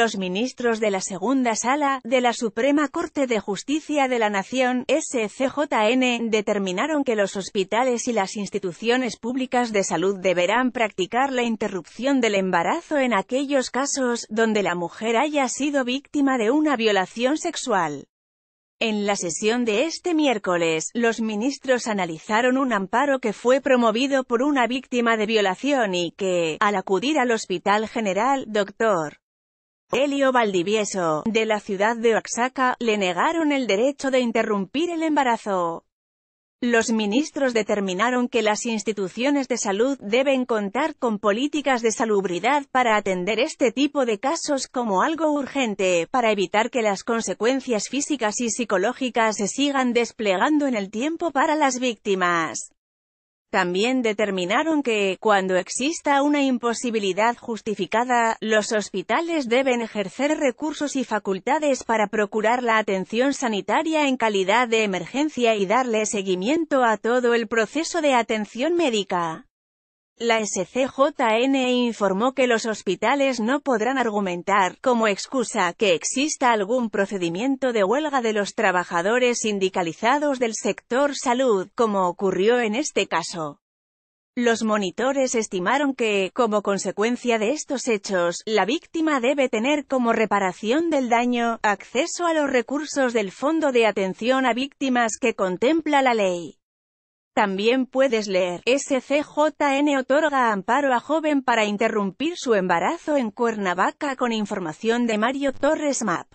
Los ministros de la segunda sala, de la Suprema Corte de Justicia de la Nación, SCJN, determinaron que los hospitales y las instituciones públicas de salud deberán practicar la interrupción del embarazo en aquellos casos, donde la mujer haya sido víctima de una violación sexual. En la sesión de este miércoles, los ministros analizaron un amparo que fue promovido por una víctima de violación y que, al acudir al Hospital General, Dr. Elio Valdivieso, de la ciudad de Oaxaca, le negaron el derecho de interrumpir el embarazo. Los ministros determinaron que las instituciones de salud deben contar con políticas de salubridad para atender este tipo de casos como algo urgente, para evitar que las consecuencias físicas y psicológicas se sigan desplegando en el tiempo para las víctimas. También determinaron que, cuando exista una imposibilidad justificada, los hospitales deben ejercer recursos y facultades para procurar la atención sanitaria en calidad de emergencia y darle seguimiento a todo el proceso de atención médica. La SCJN e informó que los hospitales no podrán argumentar, como excusa, que exista algún procedimiento de huelga de los trabajadores sindicalizados del sector salud, como ocurrió en este caso. Los monitores estimaron que, como consecuencia de estos hechos, la víctima debe tener como reparación del daño, acceso a los recursos del Fondo de Atención a Víctimas que contempla la ley. También puedes leer, SCJN otorga amparo a joven para interrumpir su embarazo en Cuernavaca con información de Mario Torres Map.